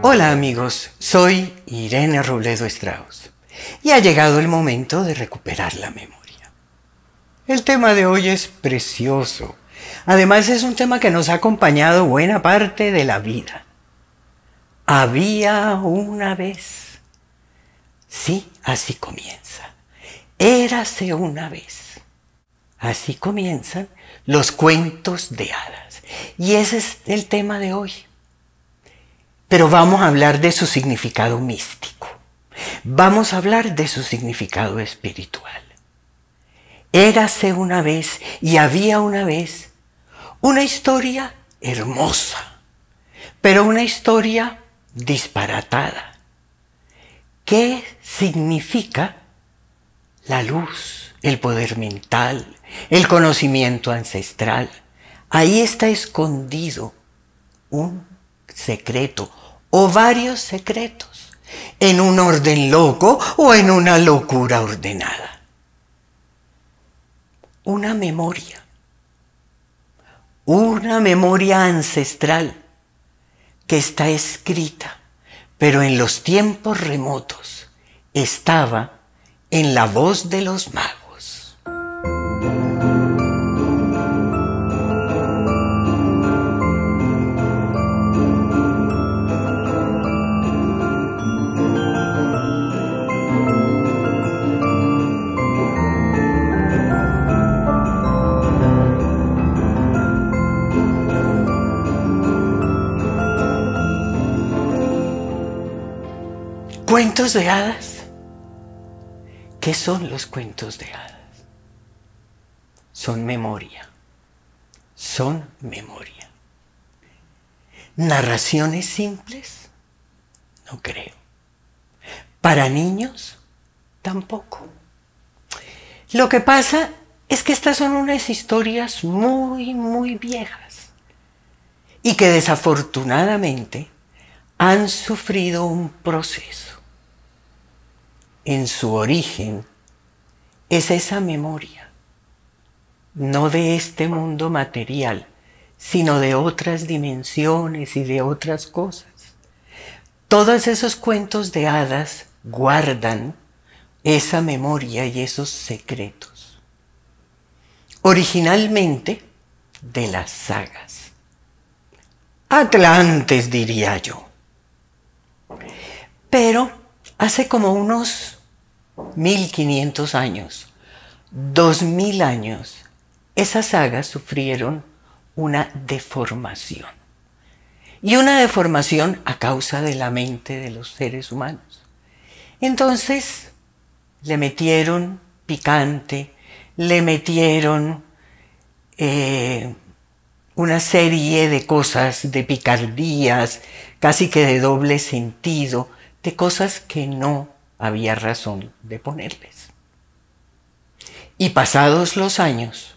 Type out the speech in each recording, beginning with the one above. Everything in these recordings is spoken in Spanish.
Hola amigos, soy Irene Robledo Strauss y ha llegado el momento de recuperar la memoria. El tema de hoy es precioso. Además es un tema que nos ha acompañado buena parte de la vida. Había una vez. Sí, así comienza. Érase una vez. Así comienzan los cuentos de hadas. Y ese es el tema de hoy pero vamos a hablar de su significado místico. Vamos a hablar de su significado espiritual. Érase una vez y había una vez una historia hermosa, pero una historia disparatada. ¿Qué significa la luz, el poder mental, el conocimiento ancestral? Ahí está escondido un secreto o varios secretos en un orden loco o en una locura ordenada. Una memoria, una memoria ancestral que está escrita, pero en los tiempos remotos estaba en la voz de los magos. ¿Cuentos de hadas? ¿Qué son los cuentos de hadas? Son memoria. Son memoria. ¿Narraciones simples? No creo. ¿Para niños? Tampoco. Lo que pasa es que estas son unas historias muy, muy viejas y que desafortunadamente han sufrido un proceso en su origen es esa memoria, no de este mundo material, sino de otras dimensiones y de otras cosas. Todos esos cuentos de hadas guardan esa memoria y esos secretos. Originalmente de las sagas. Atlantes, diría yo. Pero Hace como unos 1500 años, 2000 años, esas sagas sufrieron una deformación. Y una deformación a causa de la mente de los seres humanos. Entonces, le metieron picante, le metieron eh, una serie de cosas, de picardías, casi que de doble sentido, de cosas que no había razón de ponerles. Y pasados los años,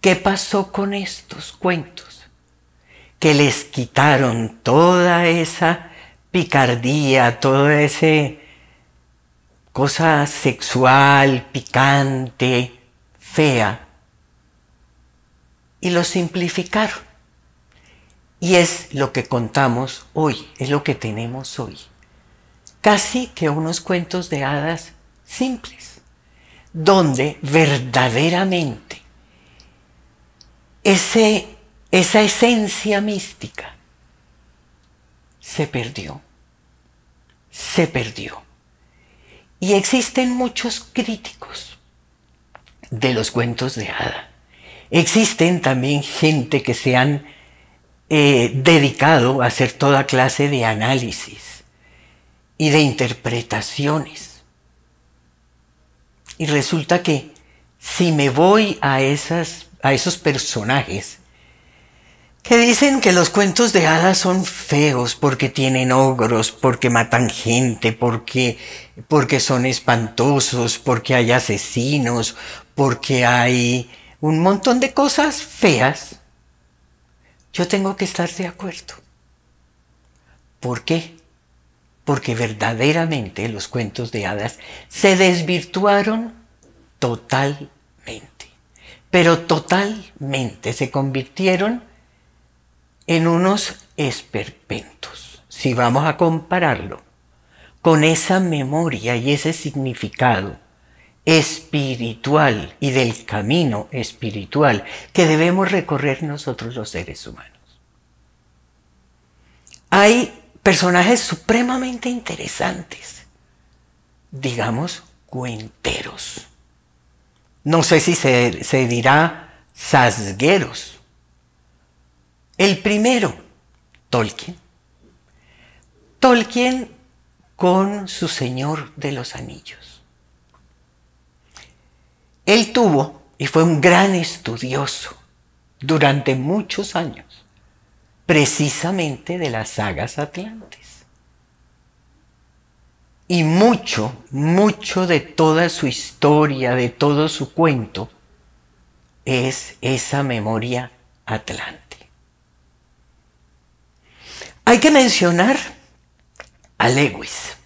¿qué pasó con estos cuentos? Que les quitaron toda esa picardía, toda esa cosa sexual, picante, fea, y lo simplificaron. Y es lo que contamos hoy, es lo que tenemos hoy. Casi que unos cuentos de hadas simples, donde verdaderamente ese, esa esencia mística se perdió, se perdió. Y existen muchos críticos de los cuentos de hada. Existen también gente que se han eh, dedicado a hacer toda clase de análisis y de interpretaciones. Y resulta que si me voy a, esas, a esos personajes que dicen que los cuentos de hadas son feos porque tienen ogros, porque matan gente, porque, porque son espantosos, porque hay asesinos, porque hay un montón de cosas feas, yo tengo que estar de acuerdo. ¿Por qué? Porque verdaderamente los cuentos de hadas se desvirtuaron totalmente, pero totalmente se convirtieron en unos esperpentos, si vamos a compararlo con esa memoria y ese significado espiritual y del camino espiritual que debemos recorrer nosotros los seres humanos. Hay personajes supremamente interesantes, digamos, cuenteros. No sé si se, dirá sasgueros. El primero, Tolkien. Tolkien con su Señor de los Anillos. Él tuvo y fue un gran estudioso durante muchos años, precisamente de las sagas atlantes. Y mucho, mucho de toda su historia, de todo su cuento, es esa memoria atlante. Hay que mencionar a Lewis.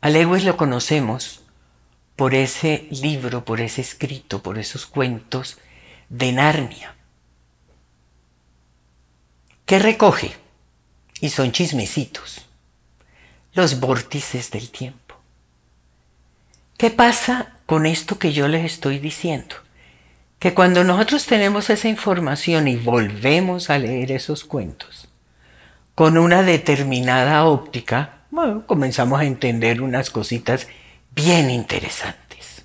A Lewis lo conocemos por ese libro, por ese escrito, por esos cuentos de Narnia. ¿Qué recoge? Y son chismecitos. Los vórtices del tiempo. ¿Qué pasa con esto que yo les estoy diciendo? Que cuando nosotros tenemos esa información y volvemos a leer esos cuentos, con una determinada óptica, comenzamos a entender unas cositas bien interesantes.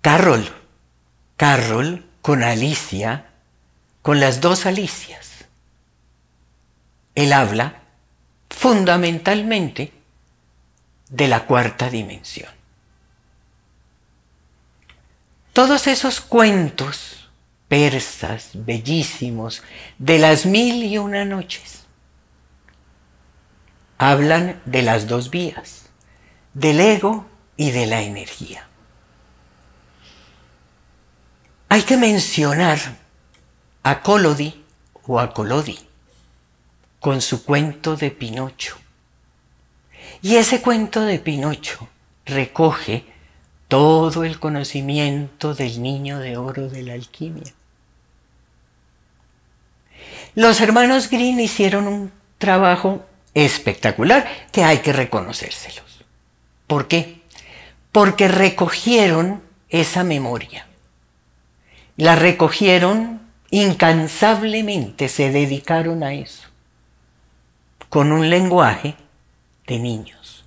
Carroll, Carroll con Alicia, con las dos Alicias. Él habla fundamentalmente de la cuarta dimensión. Todos esos cuentos persas, bellísimos, de las mil y una noches, hablan de las dos vías del ego y de la energía. Hay que mencionar a Colodi o a Colodi con su cuento de Pinocho. Y ese cuento de Pinocho recoge todo el conocimiento del niño de oro de la alquimia. Los hermanos Green hicieron un trabajo espectacular que hay que reconocérselo. ¿Por qué? Porque recogieron esa memoria. La recogieron incansablemente, se dedicaron a eso, con un lenguaje de niños,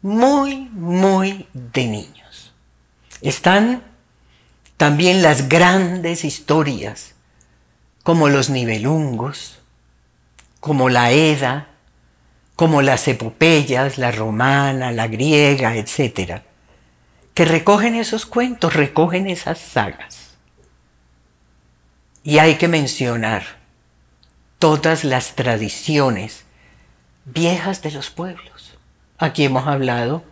muy, muy de niños. Están también las grandes historias, como los nivelungos, como la Eda, como las epopeyas, la romana, la griega, etcétera, que recogen esos cuentos, recogen esas sagas. Y hay que mencionar todas las tradiciones viejas de los pueblos. Aquí hemos hablado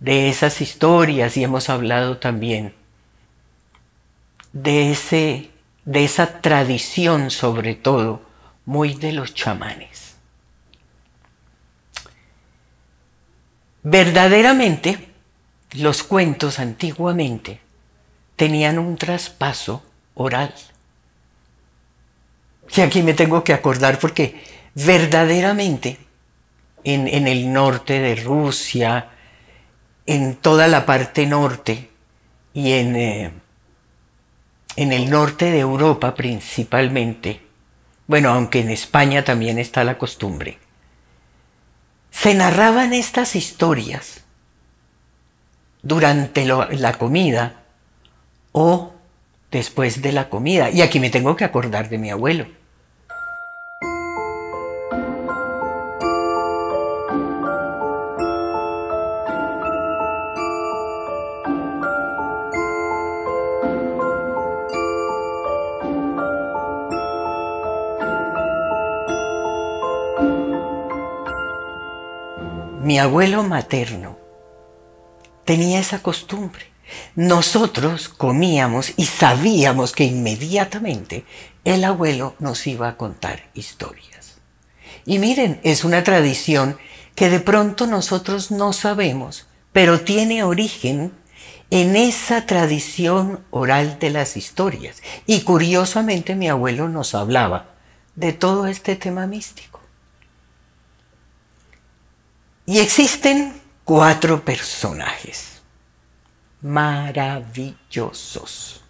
de esas historias y hemos hablado también de, ese, de esa tradición sobre todo muy de los chamanes. Verdaderamente, los cuentos antiguamente tenían un traspaso oral. Y aquí me tengo que acordar porque verdaderamente en, el norte de Rusia, en toda la parte norte y en, eh, en el norte de Europa principalmente, bueno, aunque en España también está la costumbre, se narraban estas historias durante la comida o después de la comida. Y aquí me tengo que acordar de mi abuelo. mi abuelo materno tenía esa costumbre. Nosotros comíamos y sabíamos que inmediatamente el abuelo nos iba a contar historias. Y miren, es una tradición que de pronto nosotros no sabemos, pero tiene origen en esa tradición oral de las historias. Y curiosamente mi abuelo nos hablaba de todo este tema místico. Y existen cuatro personajes maravillosos.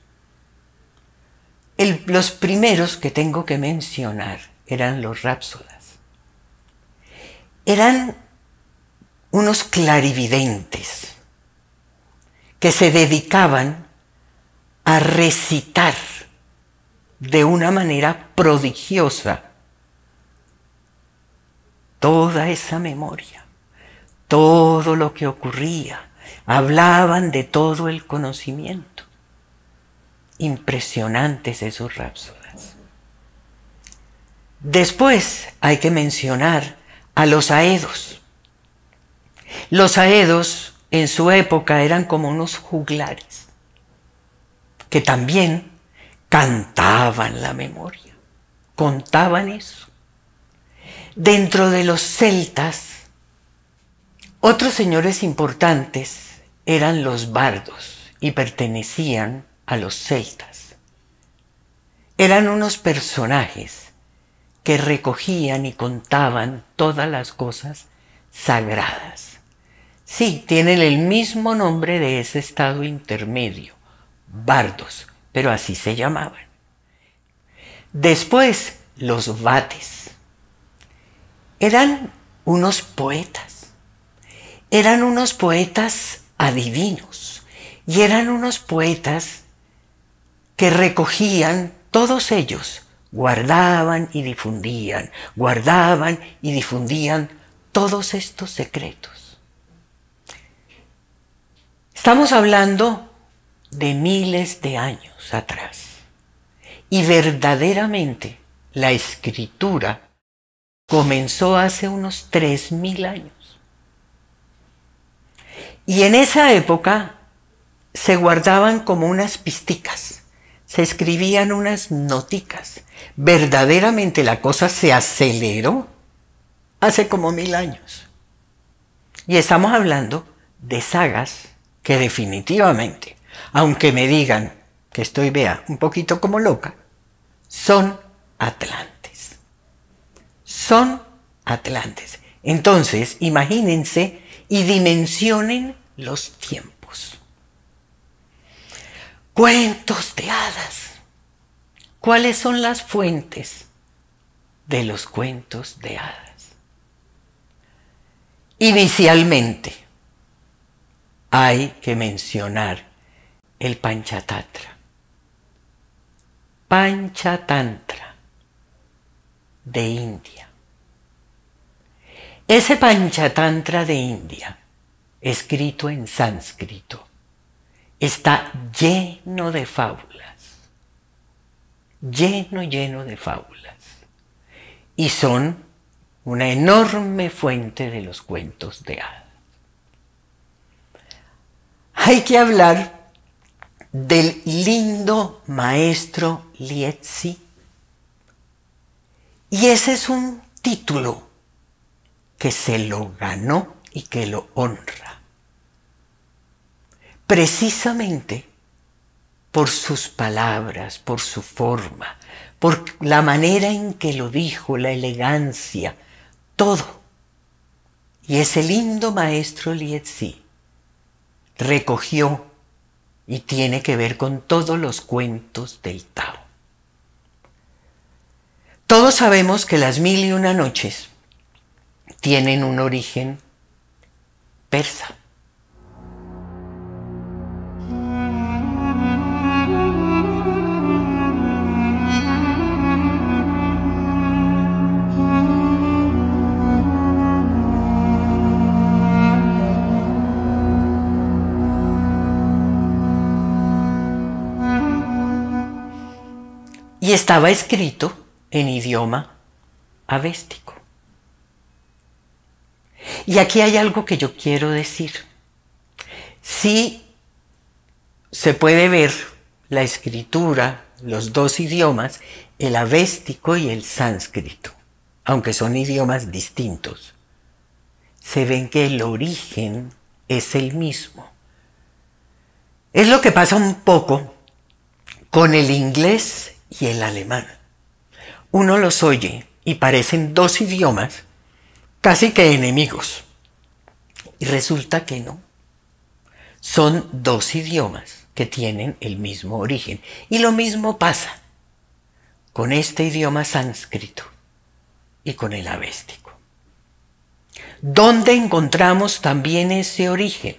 los primeros que tengo que mencionar eran los rápsodas. Eran unos clarividentes que se dedicaban a recitar de una manera prodigiosa toda esa memoria todo lo que ocurría, hablaban de todo el conocimiento. Impresionantes esos rápsodas. Después hay que mencionar a los aedos. Los aedos en su época eran como unos juglares que también cantaban la memoria, contaban eso. Dentro de los celtas otros señores importantes eran los bardos y pertenecían a los celtas. Eran unos personajes que recogían y contaban todas las cosas sagradas. Sí, tienen el mismo nombre de ese estado intermedio, bardos, pero así se llamaban. Después, los vates. Eran unos poetas eran unos poetas adivinos y eran unos poetas que recogían todos ellos, guardaban y difundían, guardaban y difundían todos estos secretos. Estamos hablando de miles de años atrás y verdaderamente la escritura comenzó hace unos 3.000 años. Y en esa época se guardaban como unas pisticas, se escribían unas noticas. Verdaderamente la cosa se aceleró hace como mil años. Y estamos hablando de sagas que definitivamente, aunque me digan que estoy, vea, un poquito como loca, son Atlantes. Son Atlantes. Entonces, imagínense y dimensionen los tiempos. Cuentos de hadas. ¿Cuáles son las fuentes de los cuentos de hadas? Inicialmente, hay que mencionar el Panchatantra. Panchatantra de India. Ese Panchatantra de India, escrito en sánscrito, está lleno de fábulas, lleno, lleno de fábulas. Y son una enorme fuente de los cuentos de hadas. Hay que hablar del lindo maestro Lietzi. Y ese es un título que se lo ganó y que lo honra. Precisamente por sus palabras, por su forma, por la manera en que lo dijo, la elegancia, todo. Y ese lindo maestro Lietzi recogió y tiene que ver con todos los cuentos del Tao. Todos sabemos que las mil y una noches tienen un origen persa. Y estaba escrito en idioma avéstico. Y aquí hay algo que yo quiero decir. Sí se puede ver la escritura, los dos idiomas, el avéstico y el sánscrito, aunque son idiomas distintos. Se ven que el origen es el mismo. Es lo que pasa un poco con el inglés y el alemán. Uno los oye y parecen dos idiomas, casi que enemigos. Y resulta que no. Son dos idiomas que tienen el mismo origen. Y lo mismo pasa con este idioma sánscrito y con el avéstico. ¿Dónde encontramos también ese origen?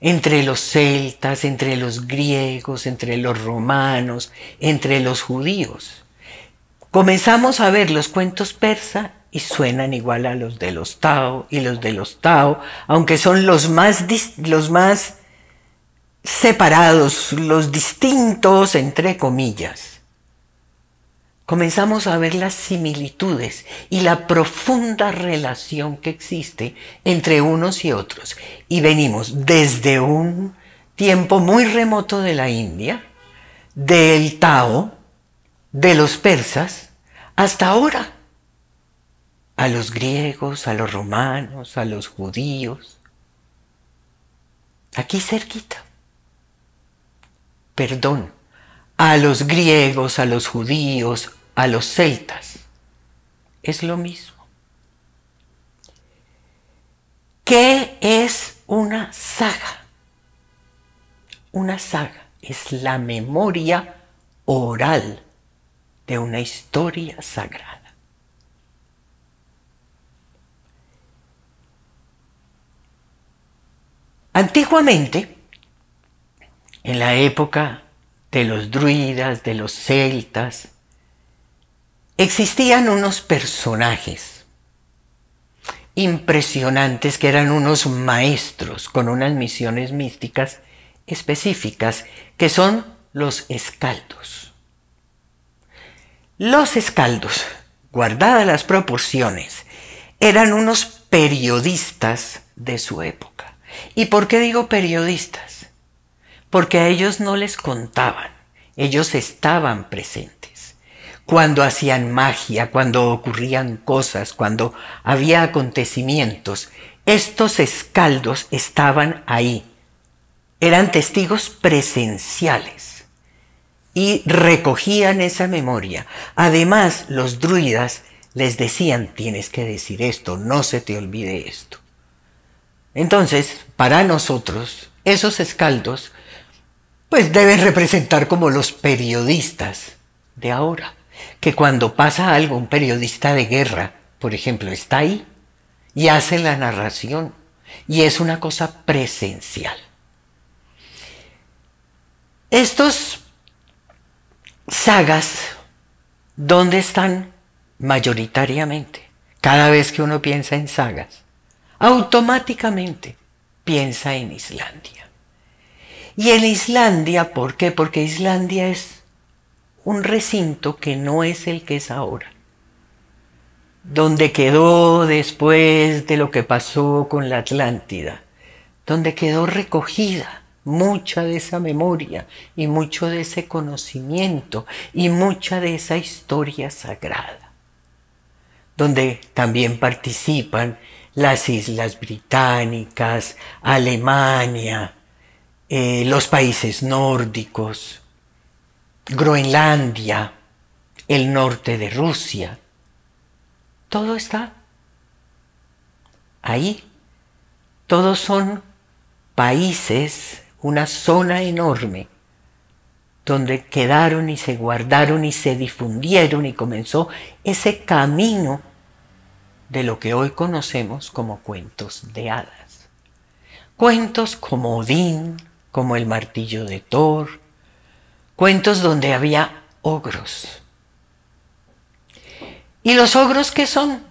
Entre los celtas, entre los griegos, entre los romanos, entre los judíos. Comenzamos a ver los cuentos persa y suenan igual a los de los Tao y los de los Tao, aunque son los más, los más separados, los distintos, entre comillas. Comenzamos a ver las similitudes y la profunda relación que existe entre unos y otros. Y venimos desde un tiempo muy remoto de la India, del Tao, de los persas, hasta ahora a los griegos, a los romanos, a los judíos, aquí cerquita. Perdón, a los griegos, a los judíos, a los celtas. Es lo mismo. ¿Qué es una saga? Una saga es la memoria oral de una historia sagrada. Antiguamente, en la época de los druidas, de los celtas, existían unos personajes impresionantes que eran unos maestros con unas misiones místicas específicas que son los escaldos. Los escaldos, guardadas las proporciones, eran unos periodistas de su época ¿Y por qué digo periodistas? Porque a ellos no les contaban, ellos estaban presentes. Cuando hacían magia, cuando ocurrían cosas, cuando había acontecimientos, estos escaldos estaban ahí. Eran testigos presenciales y recogían esa memoria. Además, los druidas les decían, tienes que decir esto, no se te olvide esto. Entonces, para nosotros, esos escaldos, pues deben representar como los periodistas de ahora, que cuando pasa algo, un periodista de guerra, por ejemplo, está ahí y hace la narración, y es una cosa presencial. Estos sagas, ¿dónde están mayoritariamente? Cada vez que uno piensa en sagas, automáticamente piensa en Islandia. Y en Islandia, ¿por qué? Porque Islandia es un recinto que no es el que es ahora, donde quedó después de lo que pasó con la Atlántida, donde quedó recogida mucha de esa memoria y mucho de ese conocimiento y mucha de esa historia sagrada, donde también participan las Islas Británicas, Alemania, eh, los países nórdicos, Groenlandia, el norte de Rusia. Todo está ahí. Todos son países, una zona enorme, donde quedaron y se guardaron y se difundieron y comenzó ese camino de lo que hoy conocemos como cuentos de hadas. Cuentos como Odín, como el martillo de Thor, cuentos donde había ogros. ¿Y los ogros qué son?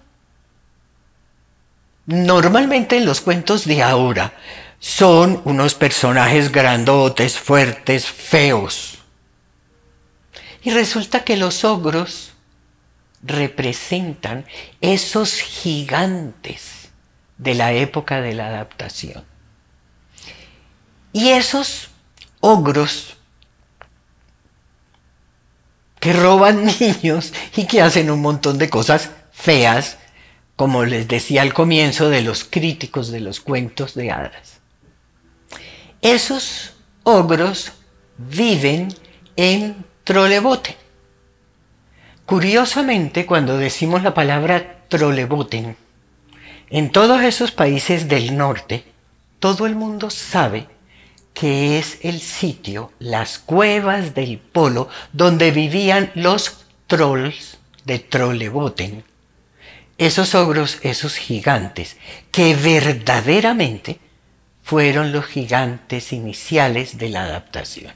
Normalmente en los cuentos de ahora son unos personajes grandotes, fuertes, feos. Y resulta que los ogros representan esos gigantes de la época de la adaptación. Y esos ogros que roban niños y que hacen un montón de cosas feas, como les decía al comienzo de los críticos de los cuentos de hadas. Esos ogros viven en trolebote. Curiosamente, cuando decimos la palabra troleboten, en todos esos países del norte, todo el mundo sabe que es el sitio, las cuevas del polo, donde vivían los trolls de Troleboten. Esos ogros, esos gigantes, que verdaderamente fueron los gigantes iniciales de la adaptación.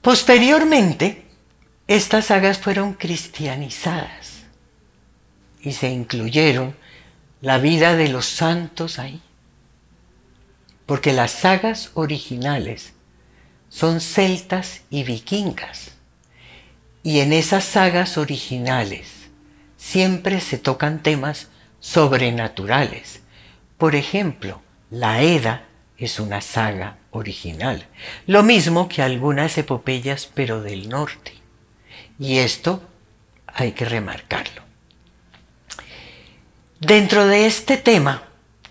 Posteriormente, estas sagas fueron cristianizadas y se incluyeron la vida de los santos ahí, porque las sagas originales son celtas y vikingas, y en esas sagas originales siempre se tocan temas sobrenaturales. Por ejemplo, la Eda es una saga original, lo mismo que algunas epopeyas pero del norte. Y esto hay que remarcarlo. Dentro de este tema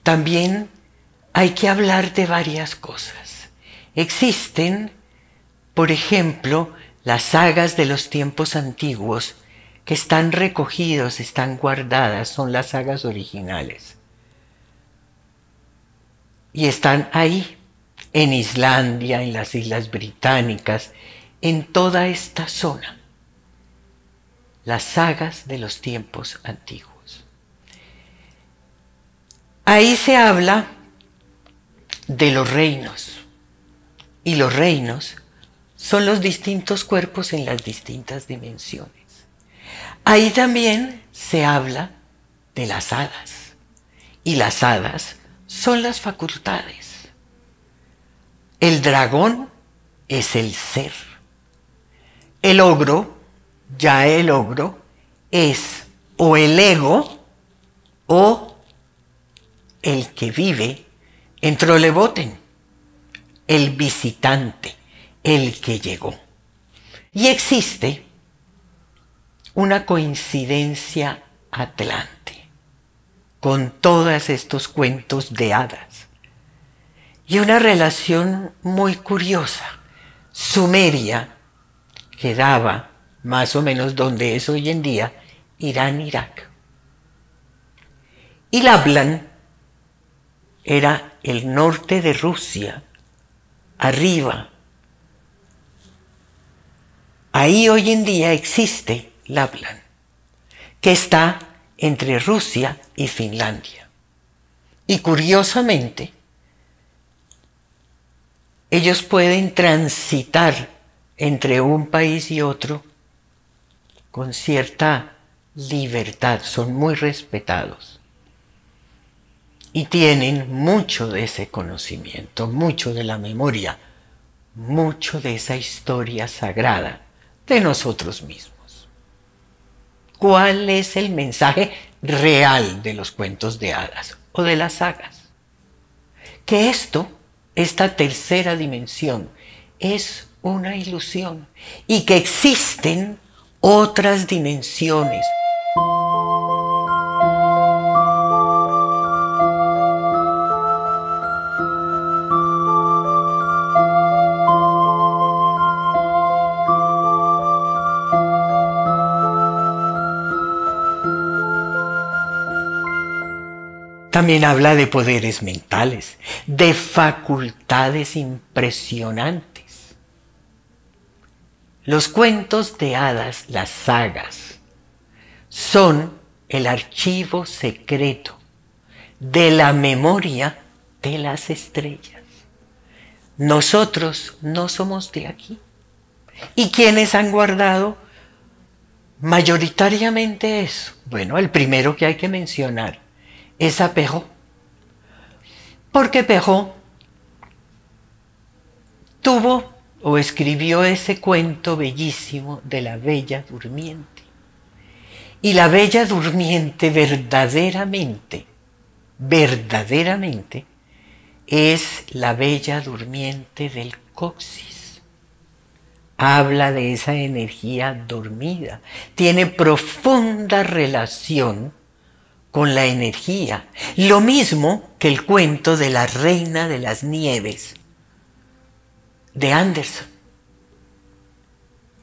también hay que hablar de varias cosas. Existen, por ejemplo, las sagas de los tiempos antiguos que están recogidos, están guardadas, son las sagas originales. Y están ahí, en Islandia, en las Islas Británicas, en toda esta zona las sagas de los tiempos antiguos. Ahí se habla de los reinos y los reinos son los distintos cuerpos en las distintas dimensiones. Ahí también se habla de las hadas y las hadas son las facultades. El dragón es el ser. El ogro ya el ogro es o el ego o el que vive en Troleboten, el visitante, el que llegó. Y existe una coincidencia atlante con todos estos cuentos de hadas y una relación muy curiosa, sumeria, que daba más o menos donde es hoy en día Irán-Irak. Y Lablan era el norte de Rusia, arriba. Ahí hoy en día existe Lapland, que está entre Rusia y Finlandia. Y curiosamente, ellos pueden transitar entre un país y otro con cierta libertad, son muy respetados y tienen mucho de ese conocimiento, mucho de la memoria, mucho de esa historia sagrada de nosotros mismos. ¿Cuál es el mensaje real de los cuentos de hadas o de las sagas? Que esto, esta tercera dimensión, es una ilusión y que existen otras dimensiones. También habla de poderes mentales, de facultades impresionantes los cuentos de hadas, las sagas, son el archivo secreto de la memoria de las estrellas. Nosotros no somos de aquí. ¿Y quiénes han guardado mayoritariamente eso? Bueno, el primero que hay que mencionar es a Pejó, Porque Pejo tuvo o escribió ese cuento bellísimo de la Bella Durmiente. Y la Bella Durmiente verdaderamente, verdaderamente, es la Bella Durmiente del coxis. Habla de esa energía dormida. Tiene profunda relación con la energía. Lo mismo que el cuento de la Reina de las Nieves de Anderson.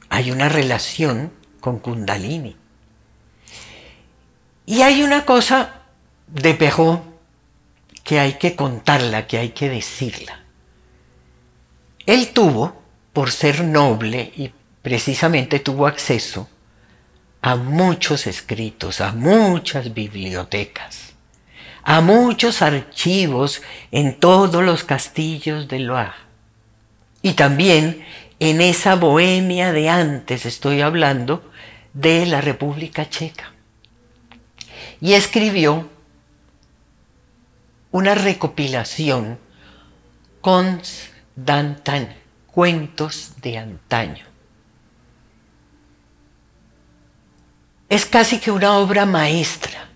Hay una relación con Kundalini. Y hay una cosa de Pejó que hay que contarla, que hay que decirla. Él tuvo, por ser noble y precisamente tuvo acceso a muchos escritos, a muchas bibliotecas, a muchos archivos en todos los castillos de Loire y también en esa bohemia de antes estoy hablando de la República Checa. Y escribió una recopilación con tan cuentos de antaño. Es casi que una obra maestra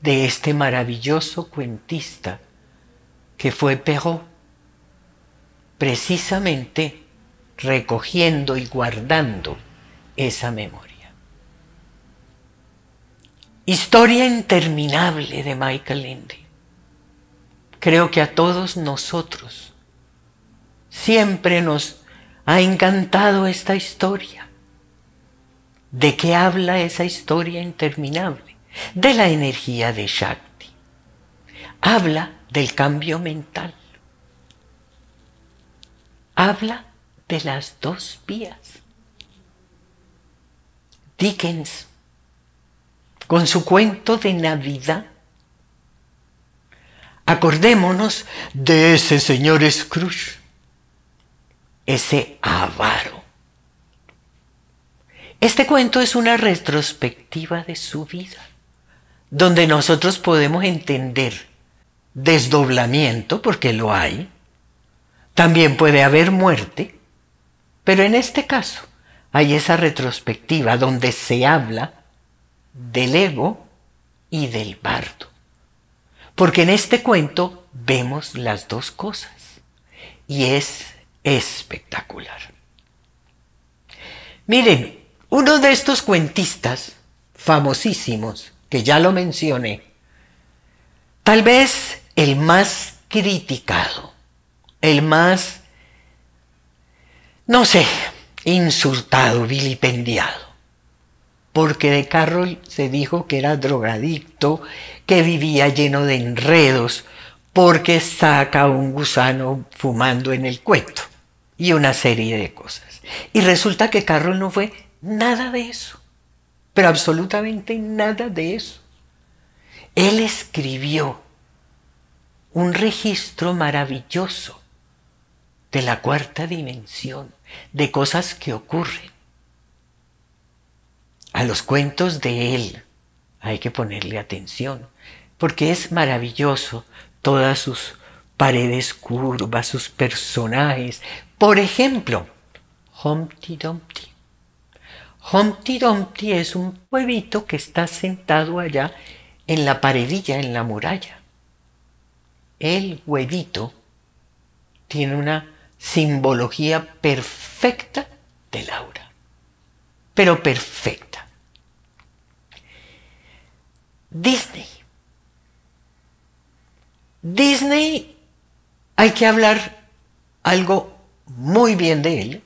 de este maravilloso cuentista que fue Perrault precisamente recogiendo y guardando esa memoria. Historia interminable de Michael Ende. Creo que a todos nosotros siempre nos ha encantado esta historia. ¿De qué habla esa historia interminable? De la energía de Shakti. Habla del cambio mental habla de las dos vías. Dickens, con su cuento de Navidad, acordémonos de ese señor Scrooge, ese avaro. Este cuento es una retrospectiva de su vida, donde nosotros podemos entender desdoblamiento, porque lo hay, también puede haber muerte, pero en este caso hay esa retrospectiva donde se habla del ego y del bardo. Porque en este cuento vemos las dos cosas y es espectacular. Miren, uno de estos cuentistas famosísimos, que ya lo mencioné, tal vez el más criticado, el más, no sé, insultado, vilipendiado. Porque de Carroll se dijo que era drogadicto, que vivía lleno de enredos, porque saca un gusano fumando en el cuento y una serie de cosas. Y resulta que Carroll no fue nada de eso, pero absolutamente nada de eso. Él escribió un registro maravilloso de la cuarta dimensión, de cosas que ocurren. A los cuentos de él hay que ponerle atención, porque es maravilloso todas sus paredes curvas, sus personajes. Por ejemplo, Humpty Dumpty. Humpty Dumpty es un huevito que está sentado allá en la paredilla, en la muralla. El huevito tiene una simbología perfecta de Laura, pero perfecta. Disney. Disney, hay que hablar algo muy bien de él,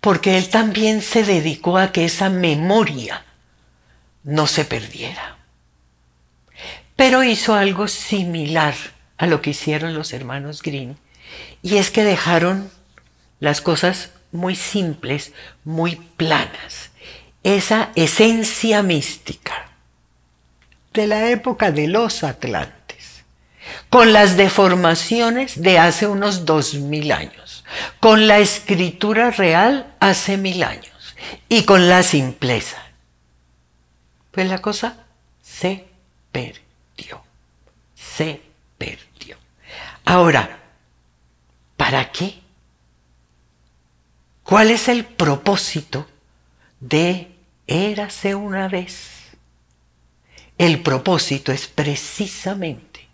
porque él también se dedicó a que esa memoria no se perdiera. Pero hizo algo similar a lo que hicieron los hermanos Green y es que dejaron las cosas muy simples, muy planas. Esa esencia mística de la época de los Atlantes, con las deformaciones de hace unos dos mil años, con la escritura real hace mil años y con la simpleza. Pues la cosa se perdió, se perdió. Ahora, ¿Para qué? ¿Cuál es el propósito de érase una vez? El propósito es precisamente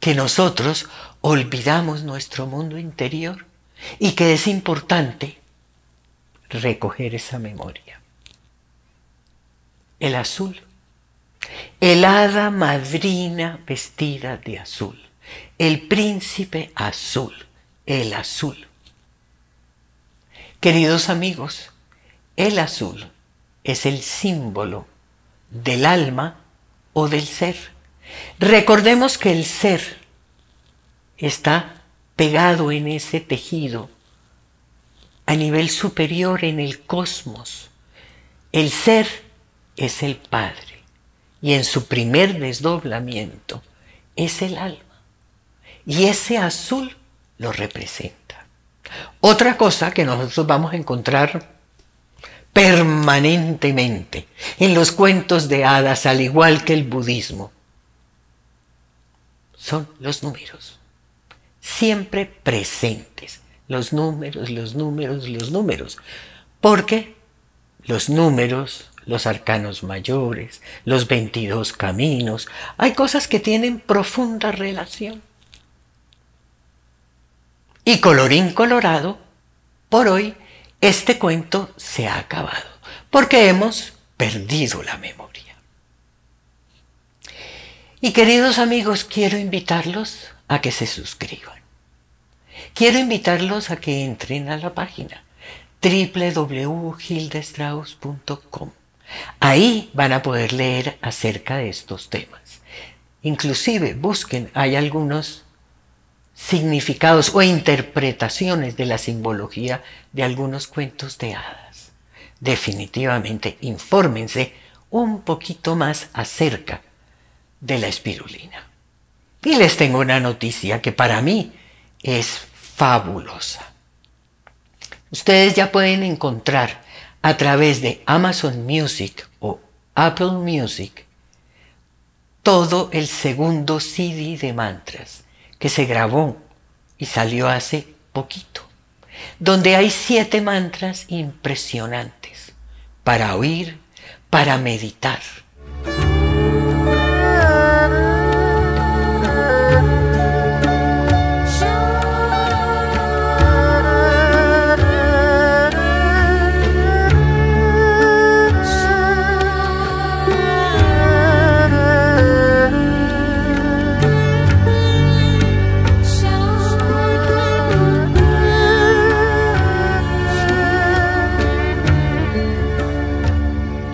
que nosotros olvidamos nuestro mundo interior y que es importante recoger esa memoria. El azul. El hada madrina vestida de azul. El príncipe azul el azul. Queridos amigos, el azul es el símbolo del alma o del ser. Recordemos que el ser está pegado en ese tejido a nivel superior en el cosmos. El ser es el Padre y en su primer desdoblamiento es el alma. Y ese azul lo representa. Otra cosa que nosotros vamos a encontrar permanentemente en los cuentos de hadas, al igual que el budismo, son los números. Siempre presentes. Los números, los números, los números. Porque los números, los arcanos mayores, los 22 caminos, hay cosas que tienen profunda relación. Y colorín colorado, por hoy este cuento se ha acabado, porque hemos perdido la memoria. Y queridos amigos, quiero invitarlos a que se suscriban. Quiero invitarlos a que entren a la página www.hildestraus.com. Ahí van a poder leer acerca de estos temas. Inclusive busquen, hay algunos significados o interpretaciones de la simbología de algunos cuentos de hadas. Definitivamente, infórmense un poquito más acerca de la espirulina. Y les tengo una noticia que para mí es fabulosa. Ustedes ya pueden encontrar a través de Amazon Music o Apple Music todo el segundo CD de mantras que se grabó y salió hace poquito, donde hay siete mantras impresionantes para oír, para meditar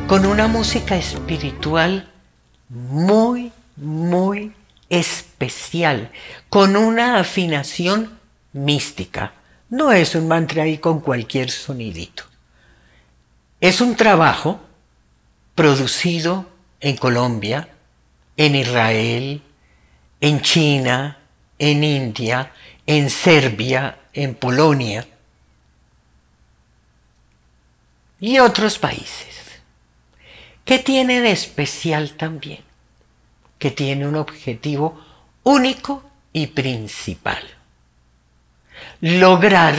con una música espiritual muy, muy especial, con una afinación mística. No es un mantra ahí con cualquier sonidito. Es un trabajo producido en Colombia, en Israel, en China, en India, en Serbia, en Polonia y otros países. Que tiene de especial también? Que tiene un objetivo único y principal. Lograr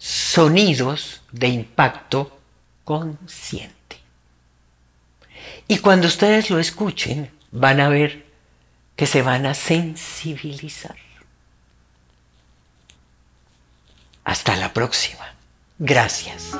sonidos de impacto consciente. Y cuando ustedes lo escuchen, van a ver que se van a sensibilizar. Hasta la próxima. Gracias.